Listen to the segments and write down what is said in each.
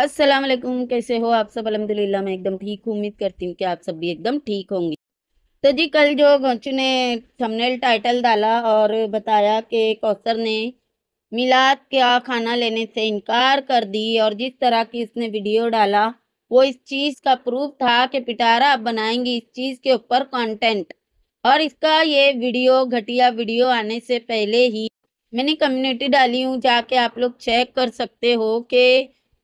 अस्सलाम वालेकुम कैसे हो आप सब अलहमदिल्ला मैं एकदम ठीक हूँ उम्मीद करती हूँ कि आप सब भी एकदम ठीक होंगे तो जी कल जो गोचू ने थंबनेल टाइटल डाला और बताया कि कौसर ने मिलाद का खाना लेने से इनकार कर दी और जिस तरह की इसने वीडियो डाला वो इस चीज़ का प्रूफ था कि पिटारा आप बनाएंगी इस चीज़ के ऊपर कॉन्टेंट और इसका ये वीडियो घटिया वीडियो आने से पहले ही मैंने कम्युनिटी डाली हूँ जाके आप लोग चेक कर सकते हो कि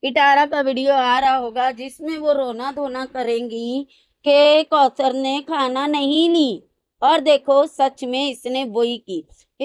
इटारा का वीडियो आ रहा होगा जिसमें वो रोना धोना करेंगी के कौसर ने खाना नहीं ली और देखो सच में इसने वही की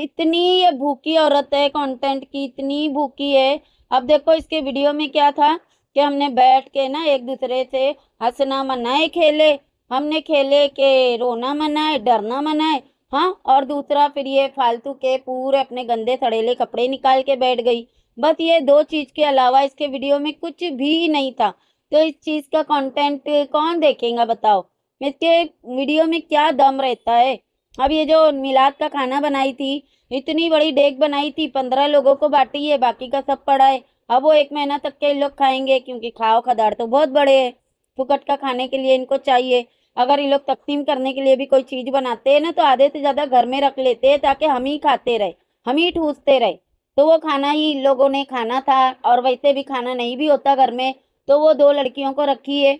इतनी ये भूखी औरत है कंटेंट की इतनी भूखी है अब देखो इसके वीडियो में क्या था कि हमने बैठ के ना एक दूसरे से हंसना मनाए खेले हमने खेले के रोना मनाए डरना मनाए हाँ और दूसरा फिर ये फालतू के पूरे अपने गंदे सड़ेले कपड़े निकाल के बैठ गई बस ये दो चीज़ के अलावा इसके वीडियो में कुछ भी नहीं था तो इस चीज़ का कंटेंट कौन देखेगा बताओ इसके वीडियो में क्या दम रहता है अब ये जो मिलाद का खाना बनाई थी इतनी बड़ी डेक बनाई थी पंद्रह लोगों को बांटी है बाकी का सब पड़ा है अब वो एक महीना तक के लोग खाएंगे क्योंकि खाओ खदार तो बहुत बड़े है फुकट का खाने के लिए इनको चाहिए अगर ये लोग तकसीम करने के लिए भी कोई चीज़ बनाते हैं ना तो आधे से ज़्यादा घर में रख लेते हैं ताकि हम ही खाते रहे हम ही ठूसते रहे तो वो खाना ही लोगों ने खाना था और वैसे भी खाना नहीं भी होता घर में तो वो दो लड़कियों को रखी है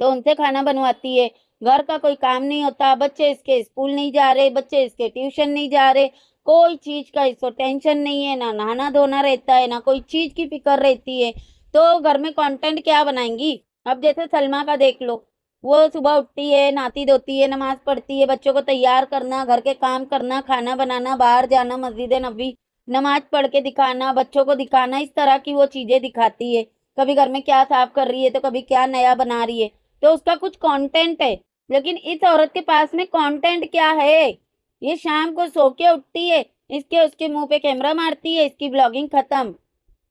तो उनसे खाना बनवाती है घर का कोई काम नहीं होता बच्चे इसके स्कूल नहीं जा रहे बच्चे इसके ट्यूशन नहीं जा रहे कोई चीज़ का इसको टेंशन नहीं है ना नहाना धोना रहता है ना कोई चीज़ की फिक्र रहती है तो घर में कंटेंट क्या बनाएंगी अब जैसे सलमा का देख लो वो सुबह उठती है नहाती धोती है नमाज पढ़ती है बच्चों को तैयार करना घर के काम करना खाना बनाना बाहर जाना मस्जिद नबी नमाज पढ़ के दिखाना बच्चों को दिखाना इस तरह की वो चीज़ें दिखाती है कभी घर में क्या साफ कर रही है तो कभी क्या नया बना रही है तो उसका कुछ कंटेंट है लेकिन इस औरत के पास में कंटेंट क्या है ये शाम को सो के उठती है इसके उसके मुंह पे कैमरा मारती है इसकी ब्लॉगिंग खत्म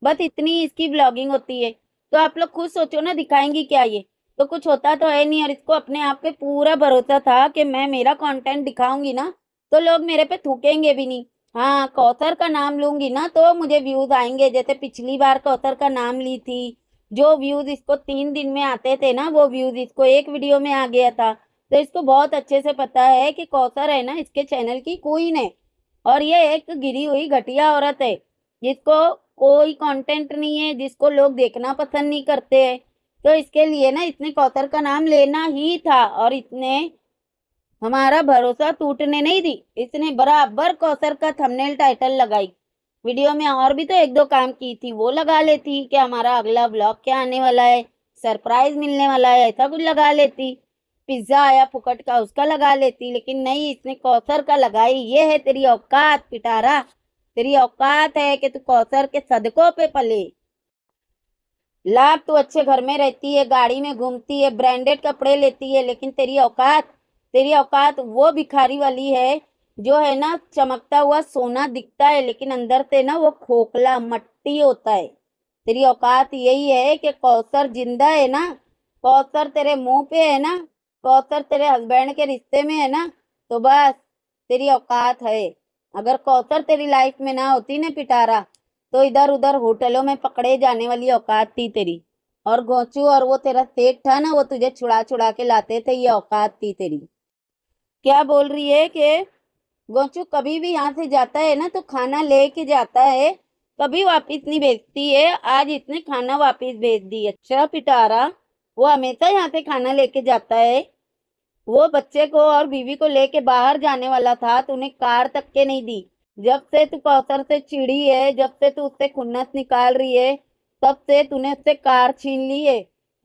बस इतनी इसकी ब्लॉगिंग होती है तो आप लोग खुद सोचो ना दिखाएंगी क्या ये तो कुछ होता तो है नहीं और इसको अपने आप पे पूरा भरोसा था कि मैं मेरा कंटेंट दिखाऊंगी ना तो लोग मेरे पे थूकेंगे भी नहीं हाँ कौथर का नाम लूंगी ना तो मुझे व्यूज आएंगे जैसे पिछली बार कौथर का नाम ली थी जो व्यूज इसको तीन दिन में आते थे ना वो व्यूज इसको एक वीडियो में आ गया था तो इसको बहुत अच्छे से पता है कि कौसर है ना इसके चैनल की क्वीन है और ये एक गिरी हुई घटिया औरत है जिसको कोई कंटेंट नहीं है जिसको लोग देखना पसंद नहीं करते तो इसके लिए ना इसने कौतर का नाम लेना ही था और इतने हमारा भरोसा टूटने नहीं दी इसने बराबर कौसर का थंबनेल टाइटल लगाई वीडियो में और भी तो एक दो काम की थी वो लगा लेती कि हमारा अगला ब्लॉग क्या आने वाला है सरप्राइज मिलने वाला है ऐसा कुछ लगा लेती पिज्ज़ा आया फुकट का उसका लगा लेती लेकिन नहीं इसने कौसर का लगाई ये है तेरी औकात पिटारा तेरी औकात है कि तू कौसर के सदकों पे पले लाभ तो अच्छे घर में रहती है गाड़ी में घूमती है ब्रांडेड कपड़े लेती है लेकिन तेरी औकात तेरी औकात वो भिखारी वाली है जो है ना चमकता हुआ सोना दिखता है लेकिन अंदर से ना वो खोखला मट्टी होता है तेरी औकात यही है कि कौसर जिंदा है ना कौसर तेरे मुंह पे है ना कौसर तेरे हस्बैंड के रिश्ते में है ना तो बस तेरी औकात है अगर कौसर तेरी लाइफ में ना होती ना पिटारा तो इधर उधर होटलों में पकड़े जाने वाली औकात थी तेरी और गोचू और वो तेरा सेठ था ना वो तुझे छुड़ा छुड़ा के लाते थे ये औकात थी तेरी क्या बोल रही है कि गोचू कभी भी यहाँ से जाता है ना तो खाना ले के जाता है कभी वापस नहीं भेजती है आज इसने खाना वापस भेज दी अच्छा पिटारा वो हमेशा यहाँ से खाना लेके जाता है वो बच्चे को और बीवी को लेके बाहर जाने वाला था तूने तो कार तक के नहीं दी जब से तू कौसर से चिड़ी है जब से तू उससे खुन्नस निकाल रही है तब से तूने उससे कार छीन ली है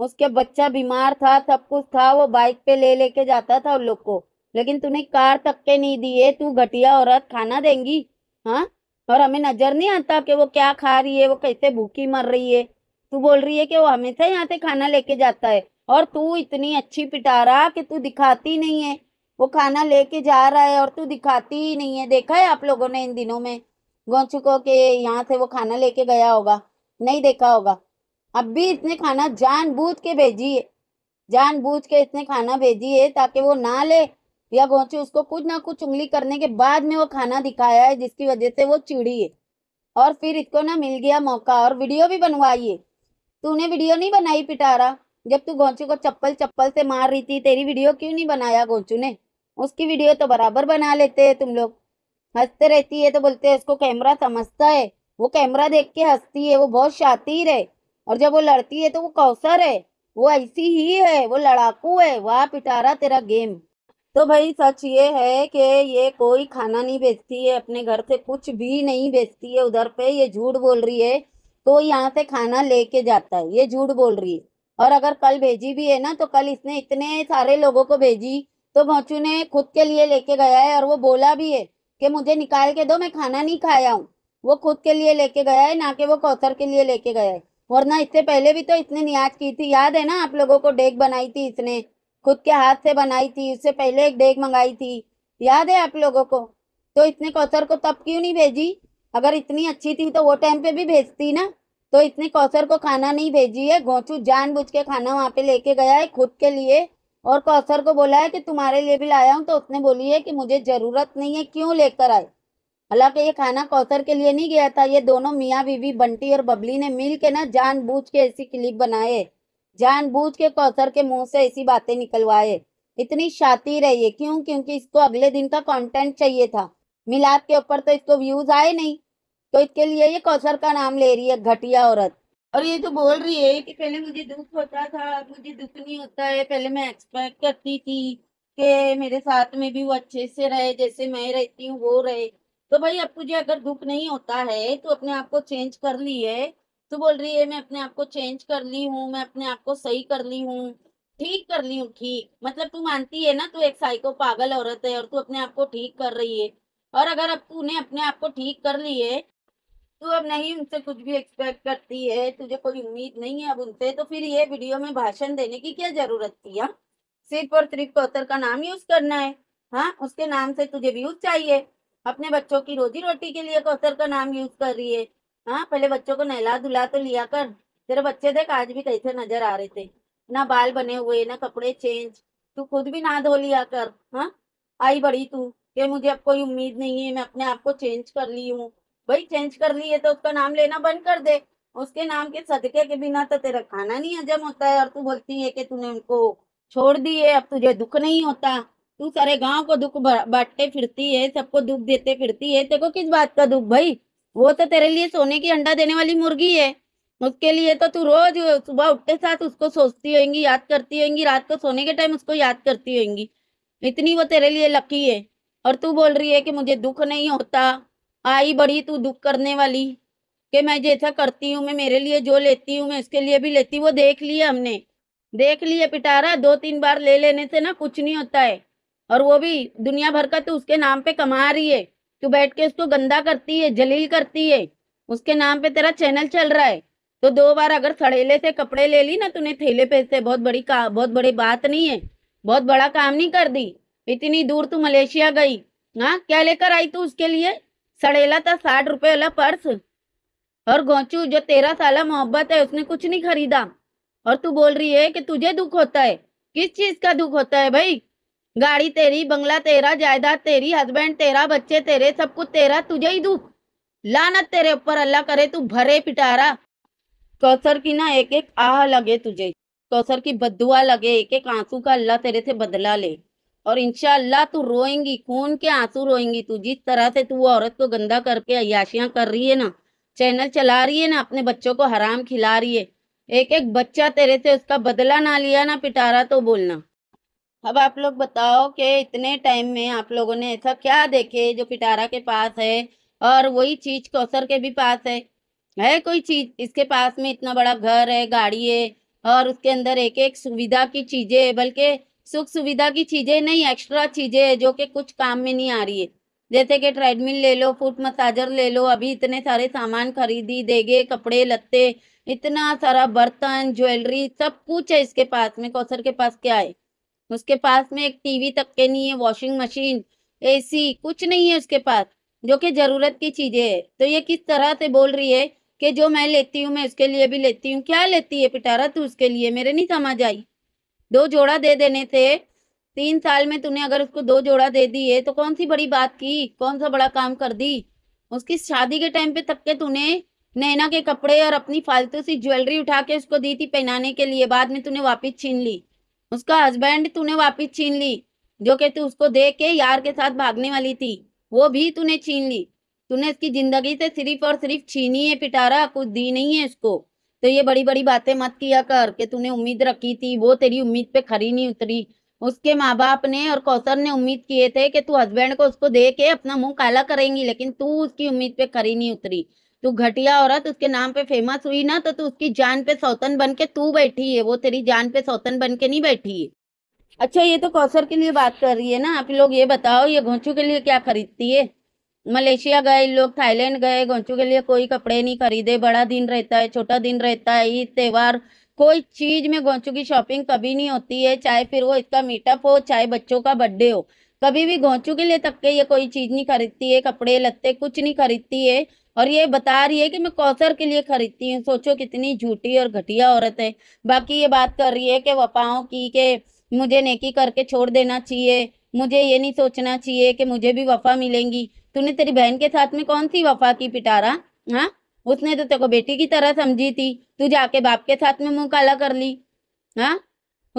उसके बच्चा बीमार था सब कुछ था वो बाइक पे ले लेके जाता था उन लोग को लेकिन तूने कार तक के नहीं दिए तू घटिया औरत खाना देंगी हाँ और हमें नजर नहीं आता कि वो क्या खा रही है वो कैसे भूखी मर रही है तू बोल रही है कि वो हमेशा यहाँ से खाना लेके जाता है और तू इतनी अच्छी पिटारा कि तू दिखाती नहीं है वो खाना लेके जा रहा है और तू दिखाती ही नहीं है देखा है आप लोगों ने इन दिनों में गौचुको के कि यहाँ से वो खाना लेके गया होगा नहीं देखा होगा अब भी इसने खाना जानबूझ के भेजी है जानबूझ के इसने खाना भेजी है ताकि वो ना ले या गोची उसको कुछ ना कुछ उंगली करने के बाद में वो खाना दिखाया है जिसकी वजह से वो चिड़ी है और फिर इसको ना मिल गया मौका और वीडियो भी बनवाई तू तूने वीडियो नहीं बनाई पिटारा जब तू गोचू को चप्पल चप्पल से मार रही थी तेरी वीडियो क्यों नहीं बनाया गोचू ने उसकी वीडियो तो बराबर बना लेते हैं तुम लोग हंसते रहती है तो बोलते हैं उसको कैमरा समझता है वो कैमरा देख के हंसती है वो बहुत शातिर है और जब वो लड़ती है तो वो कौसर है वो ऐसी ही है वो लड़ाकू है वाह पिटारा तेरा गेम तो भाई सच ये है कि ये कोई खाना नहीं बेचती है अपने घर से कुछ भी नहीं बेचती है उधर पे ये झूठ बोल रही है तो यहाँ से खाना लेके जाता है ये झूठ बोल रही है और अगर कल भेजी भी है ना तो कल इसने इतने सारे लोगों को भेजी तो भोचू ने खुद के लिए लेके गया है और वो बोला भी है कि मुझे निकाल के दो मैं खाना नहीं खाया हूँ वो खुद के लिए लेके गया है ना कि वो कौसर के लिए लेके गया है वरना इससे पहले भी तो इसने नियाज की थी याद है ना आप लोगों को डेक बनाई थी इसने खुद के हाथ से बनाई थी उससे पहले एक डेग मंगाई थी याद है आप लोगों को तो इतने कौसर को तब क्यों नहीं भेजी अगर इतनी अच्छी थी तो वो टाइम पे भी भेजती ना तो इतने कौसर को खाना नहीं भेजी है जान जानबूझ के खाना वहाँ पे लेके गया है खुद के लिए और कौसर को बोला है कि तुम्हारे लिए भी लाया हूँ तो उसने बोली है कि मुझे ज़रूरत नहीं है क्यों लेकर आए हालांकि ये खाना कौसर के लिए नहीं गया था ये दोनों मियाँ बीवी बंटी और बबली ने मिल के ना जान के ऐसी क्लिप बनाए जानबूझ के कौसर के मुंह से ऐसी बातें निकलवाए इतनी शाती रही है क्यों क्योंकि इसको अगले दिन का कंटेंट चाहिए था मिलाद के ऊपर तो इसको व्यूज आए नहीं तो इसके लिए ये कौशर का नाम ले रही है घटिया औरत और ये तो बोल रही है कि पहले मुझे दुख होता था मुझे दुख नहीं होता है पहले मैं एक्सपेक्ट करती थी कि मेरे साथ में भी वो अच्छे से रहे जैसे मैं रहती हूँ वो रहे तो भाई अब तुझे अगर दुख नहीं होता है तो अपने आप को चेंज कर ली है तो बोल रही है मैं अपने आप को चेंज कर ली हूँ मैं अपने आप को सही कर ली हूँ ठीक कर ली हूँ ठीक मतलब तू मानती है ना तू एक साइको पागल औरत है और तू अपने आप को ठीक कर रही है और अगर अब तूने अपने आप को ठीक कर ली है तू अब नहीं उनसे कुछ भी एक्सपेक्ट करती है तुझे कोई उम्मीद नहीं है अब उनसे तो फिर ये वीडियो में भाषण देने की क्या जरूरत थी हाँ सिर्फ और सिर्फ कौतर का नाम यूज करना है हाँ उसके नाम से तुझे व्यूज चाहिए अपने बच्चों की रोजी रोटी के लिए कौतर का नाम यूज कर रही है हाँ पहले बच्चों को नहला धुला तो लिया कर तेरे बच्चे देख आज भी कैसे नजर आ रहे थे ना बाल बने हुए ना कपड़े चेंज तू खुद भी ना धो लिया कर हाँ आई बड़ी तू कि मुझे अब कोई उम्मीद नहीं है मैं अपने आप को चेंज कर ली हूँ भाई चेंज कर ली है तो उसका नाम लेना बंद कर दे उसके नाम के सदके के बिना तो तेरा खाना नहीं हजम होता है और तू बोलती है कि तूने उनको छोड़ दी है अब तुझे दुख नहीं होता तू सारे गांव को दुख बांटते फिरती है सबको दुख देते फिरती है तेरे को किस बात का दुख भाई वो तो तेरे लिए सोने की अंडा देने वाली मुर्गी है उसके लिए तो तू रोज सुबह उठते साथ उसको सोचती होगी याद करती होगी रात को सोने के टाइम उसको याद करती होगी इतनी वो तेरे लिए लकी है और तू बोल रही है कि मुझे दुख नहीं होता आई बड़ी तू दुख करने वाली कि मैं जैसा करती हूँ मैं मेरे लिए जो लेती हूँ मैं इसके लिए भी लेती वो देख लिया हमने देख लिए पिटारा दो तीन बार ले लेने से ना कुछ नहीं होता है और वो भी दुनिया भर का तू उसके नाम पे कमा रही है तू बैठ के उसको गंदा करती है जलील करती है उसके नाम पे तेरा चैनल चल रहा है तो दो बार अगर सड़ेले से कपड़े ले ली ना तूने थैले पे से बहुत बड़ी का बहुत बड़ी बात नहीं है बहुत बड़ा काम नहीं कर दी इतनी दूर तू मलेशिया गई हाँ क्या लेकर आई तू उसके लिए सड़ेला था साठ रुपए वाला पर्स और गोचू जो तेरह साल मोहब्बत है उसने कुछ नहीं खरीदा और तू बोल रही है कि तुझे दुख होता है किस चीज का दुख होता है भाई गाड़ी तेरी बंगला तेरा जायदाद तेरी हस्बैंड तेरा बच्चे तेरे सब कुछ तेरा तुझे ही दू लानत तेरे ऊपर अल्लाह करे तू भरे पिटारा कौसर की ना एक एक आह लगे तुझे कौसर की बदुआ लगे एक एक आंसू का अल्लाह तेरे से बदला ले और इनशाला तू रोएंगी खून के आंसू रोएंगी तू जिस तरह से तू औरत को गंदा करके अयाशियां कर रही है ना चैनल चला रही है ना अपने बच्चों को हराम खिला रही है एक एक बच्चा तेरे से उसका बदला ना लिया ना पिटारा तो बोलना अब आप लोग बताओ कि इतने टाइम में आप लोगों ने ऐसा क्या देखे जो पिटारा के पास है और वही चीज कौसर के भी पास है है कोई चीज इसके पास में इतना बड़ा घर है गाड़ी है और उसके अंदर एक एक सुविधा की चीजें है बल्कि सुख सुविधा की चीजें नहीं एक्स्ट्रा चीजें है जो कि कुछ काम में नहीं आ रही है जैसे कि ट्रेडमिल ले लो फुट मसाजर ले लो अभी इतने सारे सामान खरीदी देगे कपड़े लत्ते इतना सारा बर्तन ज्वेलरी सब कुछ है इसके पास में कौसर के पास क्या है उसके पास में एक टीवी तक के नहीं है वॉशिंग मशीन एसी कुछ नहीं है उसके पास जो कि ज़रूरत की चीज़ें है तो ये किस तरह से बोल रही है कि जो मैं लेती हूँ मैं उसके लिए भी लेती हूँ क्या लेती है पिटारा तू उसके लिए मेरे नहीं समझ आई दो जोड़ा दे देने थे तीन साल में तूने अगर उसको दो जोड़ा दे दिए तो कौन सी बड़ी बात की कौन सा बड़ा काम कर दी उसकी शादी के टाइम पे तक के तूने नैना के कपड़े और अपनी फालतू सी ज्वेलरी उठा के उसको दी थी पहनाने के लिए बाद में तूने वापिस छीन ली उसका हस्बैंड तूने वापिस छीन ली जो कि तू उसको देख के यार के साथ भागने वाली थी वो भी तूने छीन ली तूने उसकी जिंदगी से सिर्फ और सिर्फ छीनी है पिटारा कुछ दी नहीं है उसको तो ये बड़ी बड़ी बातें मत किया कर के तूने उम्मीद रखी थी वो तेरी उम्मीद पे खरी नहीं उतरी उसके माँ बाप ने और कौसर ने उम्मीद किए थे कि तू हस्बैंड को उसको दे के अपना मुंह काला करेंगी लेकिन तू उसकी उम्मीद पे खरी नहीं उतरी तू घटिया औरत उसके नाम पे फेमस हुई ना तो तू उसकी जान पे सौतन बन के तू बैठी है वो तेरी जान पे सौतन बन के नहीं बैठी है अच्छा ये तो कौसर के लिए बात कर रही है ना आप लोग ये बताओ ये घोंचू के लिए क्या खरीदती है मलेशिया गए लोग थाईलैंड गए घोंचू के लिए कोई कपड़े नहीं खरीदे बड़ा दिन रहता है छोटा दिन रहता है ईद त्योहार कोई चीज में घोंचू की शॉपिंग कभी नहीं होती है चाहे फिर वो इसका मीटअप हो चाहे बच्चों का बर्थडे हो कभी भी घोंचू के लिए तक के ये कोई चीज नहीं खरीदती है कपड़े लत्ते कुछ नहीं खरीदती है और ये बता रही है कि मैं कौसर के लिए खरीदती हूँ सोचो कितनी झूठी और घटिया औरत है बाकी ये बात कर रही है कि वफाओं की के मुझे नेकी करके छोड़ देना चाहिए मुझे ये नहीं सोचना चाहिए कि मुझे भी वफा मिलेंगी तूने तेरी बहन के साथ में कौन सी वफा की पिटारा हाँ उसने तो तेरे को बेटी की तरह समझी थी तू जाके बाप के साथ में मुंह काला कर ली हाँ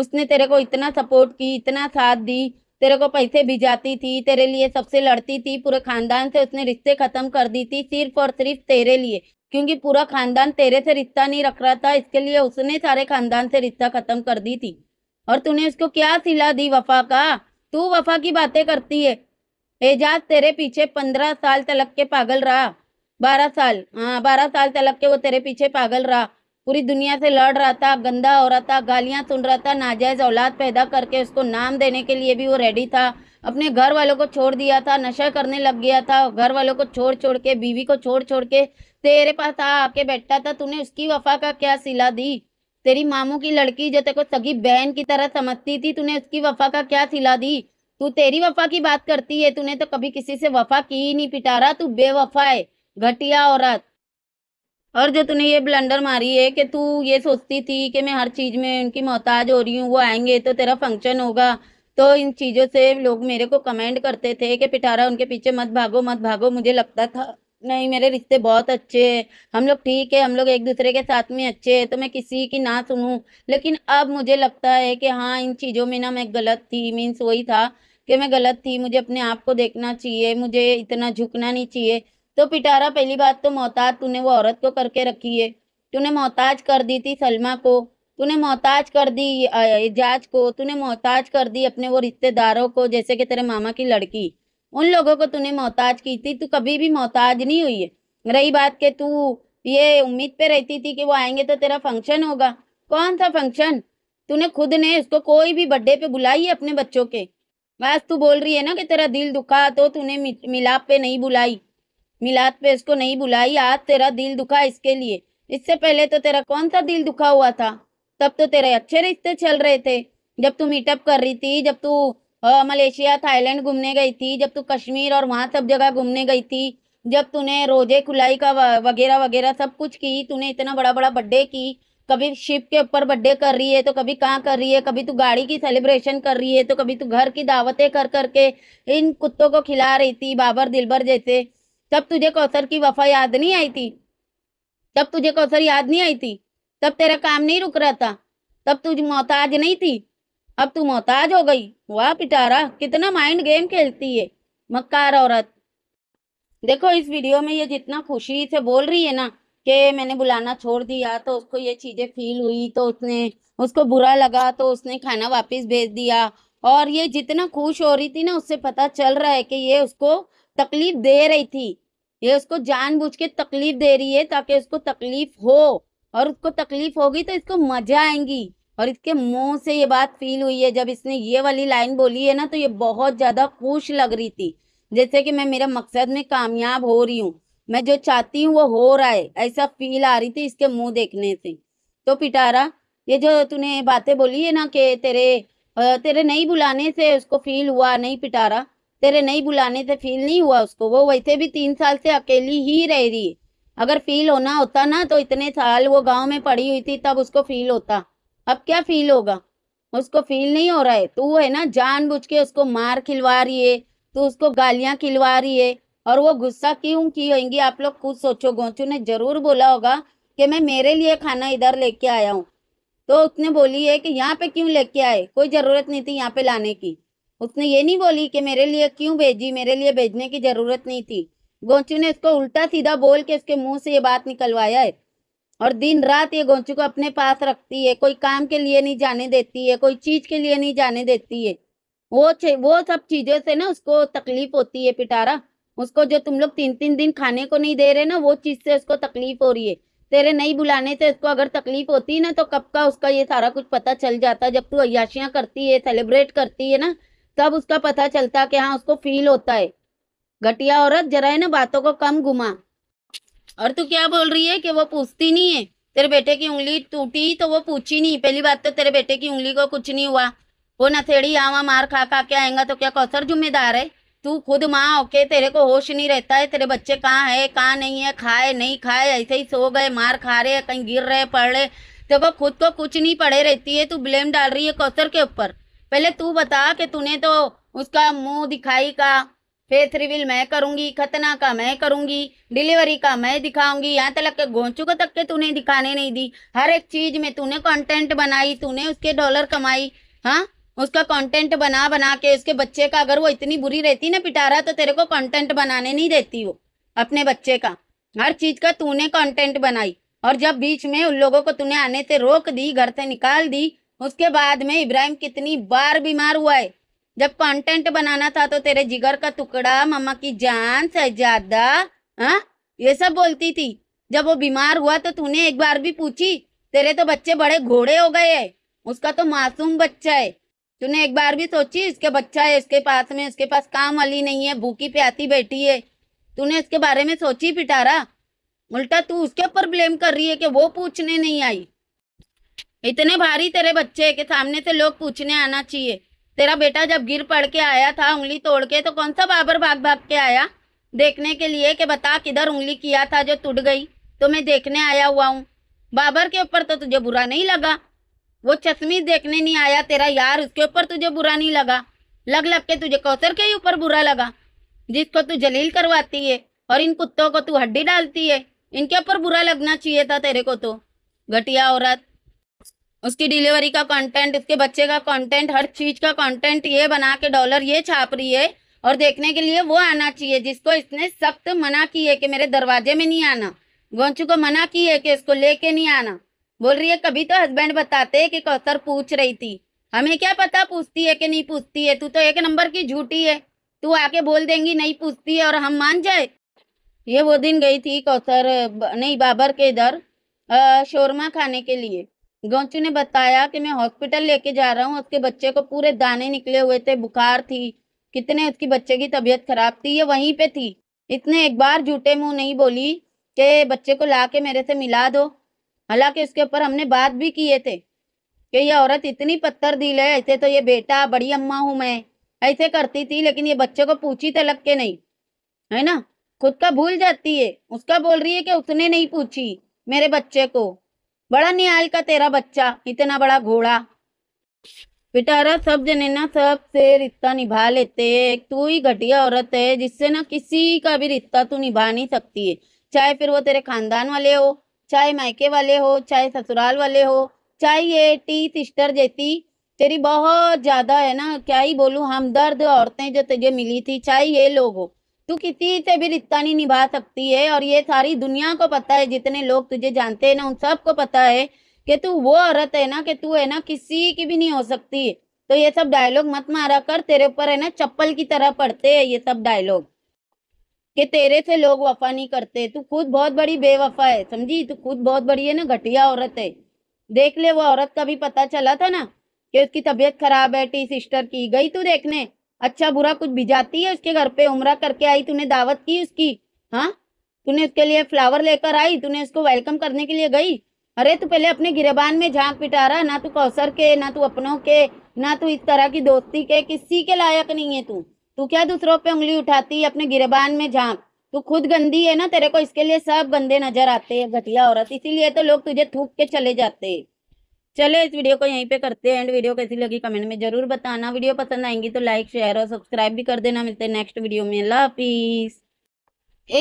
उसने तेरे को इतना सपोर्ट की इतना साथ दी तेरे को पैसे भिजाती थी तेरे लिए सबसे लड़ती थी पूरे खानदान से उसने रिश्ते खत्म कर दी थी सिर्फ और सिर्फ तेरे लिए क्योंकि पूरा खानदान तेरे से रिश्ता नहीं रख रहा था इसके लिए उसने सारे खानदान से रिश्ता खत्म कर दी थी और तूने उसको क्या सिला दी वफा का तू वफा की बातें करती है एजाज तेरे पीछे पंद्रह साल तलक के पागल रहा बारह साल हाँ बारह साल तलक के वो तेरे पीछे पागल रहा पूरी दुनिया से लड़ रहा था गंदा हो रहा था गालियाँ सुन रहा था नाजायज़ औलाद पैदा करके उसको नाम देने के लिए भी वो रेडी था अपने घर वालों को छोड़ दिया था नशा करने लग गया था घर वालों को छोड़ छोड़ के बीवी को छोड़ छोड़ के तेरे पास आ आके बैठा था तूने उसकी वफा का क्या सिला दी तेरी मामू की लड़की जो तेरे को सगी बहन की तरह समझती थी तूने उसकी वफा का क्या सिला दी तू तेरी वफा की बात करती है तूने तो कभी किसी से वफा की ही नहीं पिटारा तू बेवफा है घटिया औरत और जो तूने ये ब्लंडर मारी है कि तू ये सोचती थी कि मैं हर चीज़ में उनकी मोहताज हो रही हूँ वो आएंगे तो तेरा फंक्शन होगा तो इन चीज़ों से लोग मेरे को कमेंट करते थे कि पिटारा उनके पीछे मत भागो मत भागो मुझे लगता था नहीं मेरे रिश्ते बहुत अच्छे हैं हम लोग ठीक है हम लोग एक दूसरे के साथ में अच्छे हैं तो मैं किसी की ना सुनूं लेकिन अब मुझे लगता है कि हाँ इन चीज़ों में ना मैं गलत थी मीन्स वही था कि मैं गलत थी मुझे अपने आप को देखना चाहिए मुझे इतना झुकना नहीं चाहिए तो पिटारा पहली बात तो मोहताज तूने वो औरत को करके रखी है तूने मोहताज कर दी थी सलमा को तूने मोहताज कर दी एजाज को तूने मोहताज कर दी अपने वो रिश्तेदारों को जैसे कि तेरे मामा की लड़की उन लोगों को तूने मोहताज की थी तू कभी भी मोहताज नहीं हुई है रही बात के तू ये उम्मीद पे रहती थी कि वो आएंगे तो तेरा फंक्शन होगा कौन सा फंक्शन तूने खुद ने उसको कोई भी बर्थडे पे बुलाई है अपने बच्चों के बस तू बोल रही है ना कि तेरा दिल दुखा तो तूने मिलाप पे नहीं बुलाई मिलाद पे इसको नहीं बुलाई आज तेरा दिल दुखा इसके लिए इससे पहले तो तेरा कौन सा दिल दुखा हुआ था तब तो तेरे अच्छे रिश्ते चल रहे थे जब तू मीटअप कर रही थी जब तू मलेशिया थाईलैंड घूमने गई थी जब तू कश्मीर और वहाँ सब जगह घूमने गई थी जब तूने रोजे खुलाई का वगैरह वगैरह सब कुछ की तूने इतना बड़ा बड़ा बर्थडे की कभी शिप के ऊपर बर्थडे कर रही है तो कभी कहाँ कर रही है कभी तू गाड़ी की सेलिब्रेशन कर रही है तो कभी तू घर की दावतें कर करके इन कुत्तों को खिला रही थी बाबर दिलबर जैसे तब तुझे कौशर की वफा याद नहीं आई थी तब तुझे कौशर याद नहीं आई थी तब तेरा काम नहीं रुक रहा था तब तुझ मोहताज नहीं थी अब तू मोहताज हो गई वाह पिटारा कितना माइंड गेम खेलती है मक्कार औरत देखो इस वीडियो में ये जितना खुशी से बोल रही है ना कि मैंने बुलाना छोड़ दिया तो उसको ये चीज़ें फील हुई तो उसने उसको बुरा लगा तो उसने खाना वापस भेज दिया और ये जितना खुश हो रही थी ना उससे पता चल रहा है कि ये उसको तकलीफ दे रही थी ये उसको जानबूझ के तकलीफ दे रही है ताकि उसको तकलीफ हो और उसको तकलीफ होगी तो इसको मजा आएंगी और इसके मुंह से ये बात फील हुई है जब इसने ये वाली लाइन बोली है ना तो ये बहुत ज्यादा खुश लग रही थी जैसे कि मैं मेरा मकसद में कामयाब हो रही हूँ मैं जो चाहती हूँ वो हो रहा है ऐसा फील आ रही थी इसके मुंह देखने से तो पिटारा ये जो तूने बातें बोली है ना कि तेरे तेरे नहीं बुलाने से उसको फील हुआ नहीं पिटारा तेरे नहीं बुलाने से फील नहीं हुआ उसको वो वैसे भी तीन साल से अकेली ही रह रही है अगर फील होना होता ना तो इतने साल वो गांव में पड़ी हुई थी तब उसको फील होता अब क्या फील होगा उसको फील नहीं हो रहा है तू है ना जानबूझ के उसको मार खिलवा रही है तू उसको गालियां खिलवा रही है और वो गुस्सा क्यों की होंगी आप लोग खुद सोचो गोचू ने जरूर बोला होगा कि मैं मेरे लिए खाना इधर लेके आया हूँ तो उसने बोली है कि यहाँ पे क्यों लेके आए कोई ज़रूरत नहीं थी यहाँ पे लाने की उसने ये नहीं बोली कि मेरे लिए क्यों भेजी मेरे लिए भेजने की जरूरत नहीं थी गोंचू ने उसको उल्टा सीधा बोल के उसके मुंह से ये बात निकलवाया है और दिन रात ये गोंचू को अपने पास रखती है कोई काम के लिए नहीं जाने देती है कोई चीज के लिए नहीं जाने देती है वो वो सब चीजों से ना उसको तकलीफ होती है पिटारा उसको जो तुम लोग तीन तीन दिन खाने को नहीं दे रहे ना वो चीज से उसको तकलीफ हो रही है तेरे नहीं बुलाने से उसको अगर तकलीफ होती ना तो कब का उसका ये सारा कुछ पता चल जाता जब तू अयाशियां करती है सेलिब्रेट करती है ना तब उसका पता चलता कि हाँ उसको फील होता है घटिया औरत जरा है ना बातों को कम घुमा और तू क्या बोल रही है कि वो पूछती नहीं है तेरे बेटे की उंगली टूटी तो वो पूछी नहीं पहली बात तो तेरे बेटे की उंगली को कुछ नहीं हुआ वो नथेड़ी आवा मार खा खा के आएगा तो क्या कौसर जिम्मेदार है तू खुद माँ ओके तेरे को होश नहीं रहता है तेरे बच्चे कहाँ है कहाँ नहीं है खाए नहीं खाए ऐसे ही सो गए मार खा रहे कहीं गिर रहे पड़ रहे तो वो खुद को कुछ नहीं पड़े रहती है तू ब्लेम डाल रही है कौसर के ऊपर पहले तू बता कि तूने तो उसका मुंह दिखाई का फेथ रिविल मैं करूंगी खतना का मैं करूंगी डिलीवरी का मैं दिखाऊंगी यहाँ तक के गोंचू को तक के तूने दिखाने नहीं दी हर एक चीज में तूने कंटेंट बनाई तूने उसके डॉलर कमाई हाँ उसका कंटेंट बना बना के उसके बच्चे का अगर वो इतनी बुरी रहती ना पिटारा तो तेरे को कंटेंट बनाने नहीं देती वो अपने बच्चे का हर चीज का तूने कंटेंट बनाई और जब बीच में उन लोगों को तूने आने से रोक दी घर से निकाल दी उसके बाद में इब्राहिम कितनी बार बीमार हुआ है जब कंटेंट बनाना था तो तेरे जिगर का टुकड़ा मम्मा की जान सजादा हाँ ये सब बोलती थी जब वो बीमार हुआ तो तूने एक बार भी पूछी तेरे तो बच्चे बड़े घोड़े हो गए है उसका तो मासूम बच्चा है तूने एक बार भी सोची इसके बच्चा है इसके पास में उसके पास काम वाली नहीं है भूखी प्याती बैठी है तूने इसके बारे में सोची पिटारा उल्टा तू उसके ऊपर ब्लेम कर रही है कि वो पूछने नहीं आई इतने भारी तेरे बच्चे के सामने से लोग पूछने आना चाहिए तेरा बेटा जब गिर पड़ के आया था उंगली तोड़ के तो कौन सा बाबर भाग भाग के आया देखने के लिए कि बता किधर उंगली किया था जो टूट गई तो मैं देखने आया हुआ हूँ बाबर के ऊपर तो तुझे बुरा नहीं लगा वो चश्मी देखने नहीं आया तेरा यार उसके ऊपर तुझे बुरा नहीं लगा लग लग के तुझे कौसर के ही ऊपर बुरा लगा जिसको तू जलील करवाती है और इन कुत्तों को तू हड्डी डालती है इनके ऊपर बुरा लगना चाहिए था तेरे को तो घटिया औरत उसकी डिलीवरी का कंटेंट उसके बच्चे का कंटेंट हर चीज का कंटेंट ये बना के डॉलर ये छाप रही है और देखने के लिए वो आना चाहिए जिसको इसने सख्त मना की है कि मेरे दरवाजे में नहीं आना गोंचू को मना की है कि इसको लेके नहीं आना बोल रही है कभी तो हस्बैंड बताते है कि कौसर पूछ रही थी हमें क्या पता पूछती है कि नहीं पूछती है तू तो एक नंबर की झूठी है तू आके बोल देंगी नहीं पूछती है और हम मान जाए ये वो दिन गई थी कौसर नहीं बाबर के इधर शोरमा खाने के लिए गौचू ने बताया कि मैं हॉस्पिटल लेके जा रहा हूँ उसके बच्चे को पूरे दाने निकले हुए थे बुखार थी कितने उसकी बच्चे की तबीयत खराब थी ये वहीं पे थी इतने एक बार झूठे मुंह नहीं बोली कि बच्चे को ला के मेरे से मिला दो हालांकि उसके ऊपर हमने बात भी किए थे कि ये औरत इतनी पत्थर दिल है ऐसे तो ये बेटा बड़ी अम्मा हूँ मैं ऐसे करती थी लेकिन ये बच्चे को पूछी तलक के नहीं है ना खुद का भूल जाती है उसका बोल रही है कि उसने नहीं पूछी मेरे बच्चे को बड़ा निहाल का तेरा बच्चा इतना बड़ा घोड़ा बिटारा सब जने ना सबसे रिश्ता निभा लेते है तू ही घटिया औरत है जिससे ना किसी का भी रिश्ता तू निभा नहीं सकती है चाहे फिर वो तेरे खानदान वाले हो चाहे मायके वाले हो चाहे ससुराल वाले हो चाहे ये टी सिस्टर जैसी तेरी बहुत ज्यादा है ना क्या ही हम हमदर्द औरतें जो तुझे मिली थी चाहे ये लोग हो तू किसी से भी रिश्ता नहीं निभा सकती है और ये सारी दुनिया को पता है जितने लोग तुझे जानते हैं ना उन सबको पता है कि तू वो औरत है ना कि तू है ना किसी की भी नहीं हो सकती तो ये सब डायलॉग मत मारा कर तेरे ऊपर है ना चप्पल की तरह पड़ते है ये सब डायलॉग कि तेरे से लोग वफा नहीं करते तू खुद बहुत बड़ी बेवफा है समझी तू खुद बहुत बड़ी है ना घटिया औरत है देख ले वो औरत का भी पता चला था ना कि उसकी तबीयत खराब है टी सिस्टर की गई तू देखने अच्छा बुरा कुछ भिजाती है उसके घर पे उमरा करके आई तूने दावत की उसकी हाँ तूने उसके लिए फ्लावर लेकर आई तूने उसको वेलकम करने के लिए गई अरे तू पहले अपने गिरबान में झांक पिटारा ना तू कौसर के ना तू अपनों के ना तू इस तरह की दोस्ती के किसी के लायक नहीं है तू तू क्या दूसरों पे उंगली उठाती है अपने गिरबान में झांक तू खुद गंदी है ना तेरे को इसके लिए सब गंदे नजर आते हैं घटिया औरत इसीलिए तो लोग तुझे थूक के चले जाते हैं चले इस वीडियो को यहीं पे करते हैं एंड वीडियो कैसी लगी कमेंट में जरूर बताना वीडियो पसंद आएंगी तो लाइक शेयर और सब्सक्राइब भी कर देना मिलते हैं नेक्स्ट वीडियो में अल्लाह हाफिज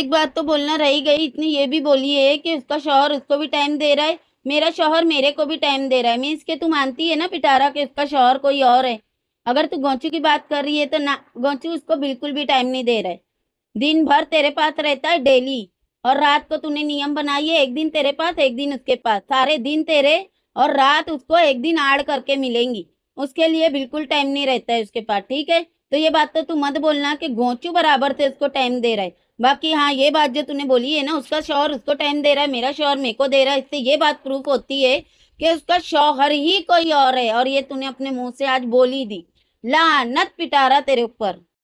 एक बात तो बोलना रही गई इतनी ये भी बोली है कि उसका शोहर उसको भी टाइम दे रहा है मेरा शोहर मेरे को भी टाइम दे रहा है मीन्स के तू मानती है ना पिटारा कि उसका शोहर कोई और है अगर तू गोंचू की बात कर रही है तो ना गोंचू उसको बिल्कुल भी टाइम नहीं दे रहा है दिन भर तेरे पास रहता है डेली और रात को तूने नियम बनाई है एक दिन तेरे पास एक दिन उसके पास सारे दिन तेरे और रात उसको एक दिन आड़ करके मिलेंगी उसके लिए बिल्कुल टाइम नहीं रहता है उसके पास ठीक है तो ये बात तो तू मत बोलना कि घोंचू बराबर से उसको टाइम दे रहा है बाकी हाँ ये बात जो तूने बोली है ना उसका शौहर उसको टाइम दे रहा है मेरा शौहर मेरे को दे रहा है इससे ये बात प्रूफ होती है कि उसका शोहर ही कोई और है और ये तूने अपने मुंह से आज बोली दी लानत पिटारा तेरे ऊपर